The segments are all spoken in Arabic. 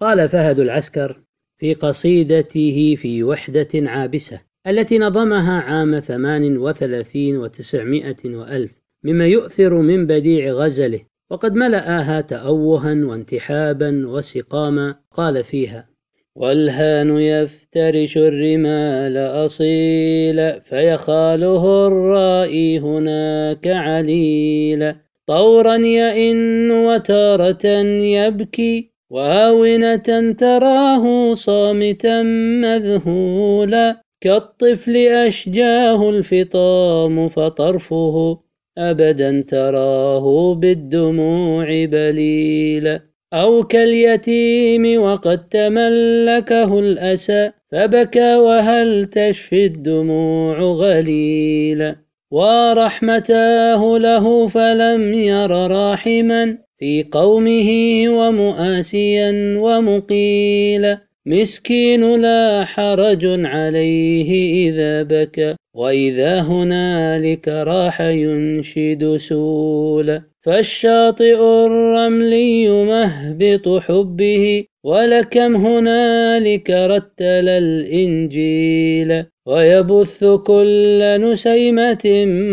قال فهد العسكر في قصيدته في وحدة عابسة التي نظمها عام ثمان وثلاثين وتسعمائة وألف مما يؤثر من بديع غزله وقد ملآها تأوها وانتحابا وسقاما قال فيها والهان يفترش الرمال أصيلا فيخاله الرائي هناك عليلا طورا يئن وتارة يبكي وآونة تراه صامتا مذهولا كالطفل أشجاه الفطام فطرفه أبدا تراه بالدموع بليلا أو كاليتيم وقد تملكه الأسى فبكى وهل تشفي الدموع غليلا ورحمتاه له فلم ير راحما في قومه ومؤاسيا ومقيلا مسكين لا حرج عليه إذا بكى وإذا هنالك راح ينشد سولا فالشاطئ الرملي مهبط حبه ولكم هنالك رتل الإنجيل ويبث كل نسيمة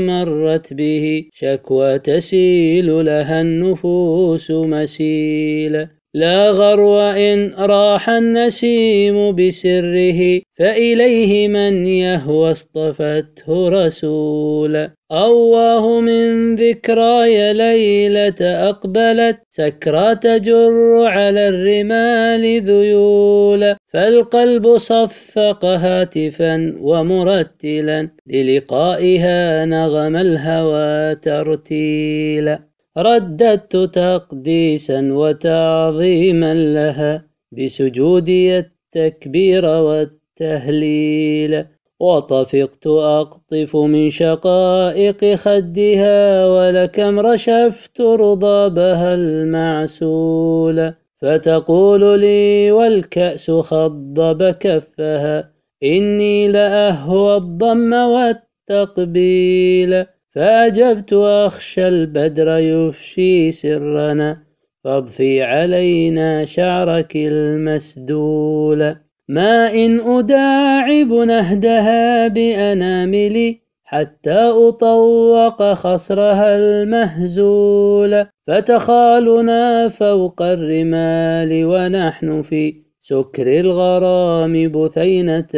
مرت به شكوى تسيل لها النفوس مسيلا لا غرو إن راح النسيم بسره فإليه من يهوى اصطفته رسول أواه من ذكراي ليلة أقبلت سكرى تجر على الرمال ذيول فالقلب صفق هاتفا ومرتلا للقائها نغم الهوى ترتيلا رددت تقديسا وتعظيما لها بسجودي التكبير والتهليل وطفقت أقطف من شقائق خدها ولكم رشفت رضابها المعسول فتقول لي والكأس خضب كفها إني لأهوى الضم والتقبيل فأجبت أخشى البدر يفشي سرنا فاضفي علينا شعرك المسدول ما إن أداعب نهدها بأناملي حتى أطوق خصرها المهزول فتخالنا فوق الرمال ونحن في سكر الغرام بثينة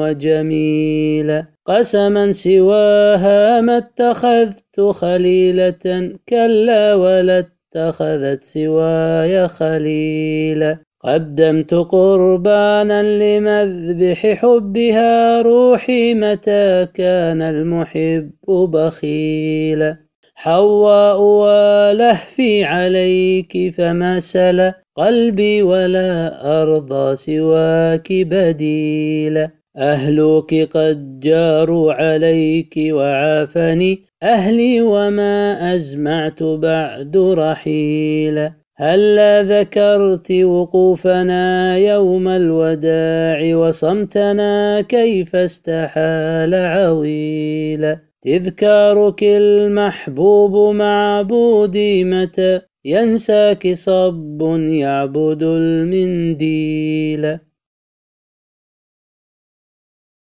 وجميلة قسما سواها ما اتخذت خليلة كلا ولا اتخذت سواي خليلا قدمت قربانا لمذبح حبها روحي متى كان المحب بخيلا حواء ولهفي عليك فما سلا قلبي ولا أرضى سواك بديلا أهلك قد جاروا عليك وعافني أهلي وما أجمعت بعد رحيلا هلا ذكرت وقوفنا يوم الوداع وصمتنا كيف استحال عويلا تذكارك المحبوب معبودي متى ينساك صب يعبد المنديل